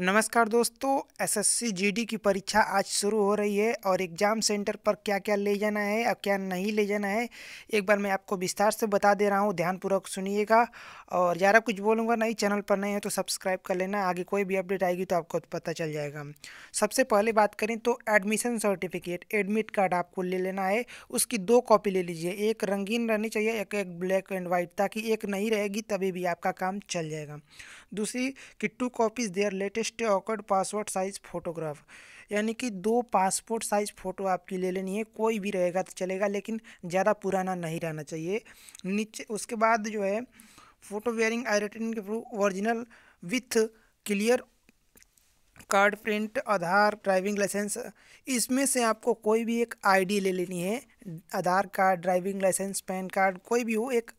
नमस्कार दोस्तों SSC GD की परीक्षा आज शुरू हो रही है और एग्ज़ाम सेंटर पर क्या क्या ले जाना है और क्या नहीं ले जाना है एक बार मैं आपको विस्तार से बता दे रहा हूँ ध्यानपूर्वक सुनिएगा और ज़्यादा कुछ बोलूँगा नहीं चैनल पर नहीं है तो सब्सक्राइब कर लेना आगे कोई भी अपडेट आएगी तो आपको पता चल जाएगा सबसे पहले बात करें तो एडमिशन सर्टिफिकेट एडमिट कार्ड आपको ले लेना है उसकी दो कॉपी ले लीजिए एक रंगीन रहनी चाहिए एक एक ब्लैक एंड वाइट ताकि एक नहीं रहेगी तभी भी आपका काम चल जाएगा दूसरी कि two copies their latest latest awkward passport size photograph यानी कि दो पासपोर्ट साइज़ फ़ोटो आपकी ले लेनी है कोई भी रहेगा तो चलेगा लेकिन ज़्यादा पुराना नहीं रहना चाहिए नीचे उसके बाद जो है फ़ोटो वेयरिंग आई रिटर्न के proof original with clear card print Aadhaar driving licence इसमें से आपको कोई भी एक आईडी ले लेनी है Aadhaar card driving licence PAN card कोई भी हो एक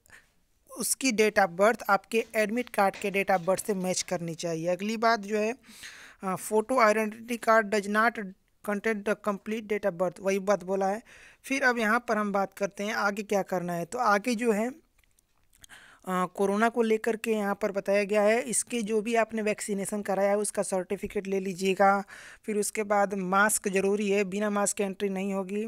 उसकी डेट ऑफ बर्थ आपके एडमिट कार्ड के डेट ऑफ बर्थ से मैच करनी चाहिए अगली बात जो है photo identity card does not content the complete date of birth वही बात बोला है फिर अब यहाँ पर हम बात करते हैं आगे क्या करना है तो आगे जो है कोरोना को लेकर के यहाँ पर बताया गया है इसके जो भी आपने वैक्सीनेशन कराया है उसका सर्टिफिकेट ले लीजिएगा फिर उसके बाद मास्क ज़रूरी है बिना मास्क एंट्री नहीं होगी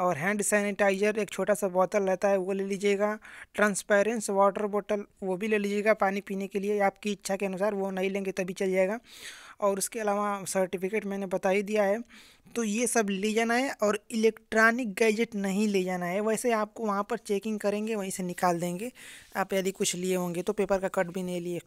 और हैंड सैनिटाइज़र एक छोटा सा बोतल रहता है वो ले लीजिएगा ट्रांसपेरेंस वाटर बोतल वो भी ले लीजिएगा पानी पीने के लिए आपकी इच्छा के अनुसार वो नहीं लेंगे तभी चल जाएगा और उसके अलावा सर्टिफिकेट मैंने बता ही दिया है तो ये सब ले जाना है और इलेक्ट्रॉनिक गैजेट नहीं ले जाना है वैसे आपको वहाँ पर चेकिंग करेंगे वहीं से निकाल देंगे आप यदि कुछ लिए होंगे तो पेपर का कट भी नहीं लिए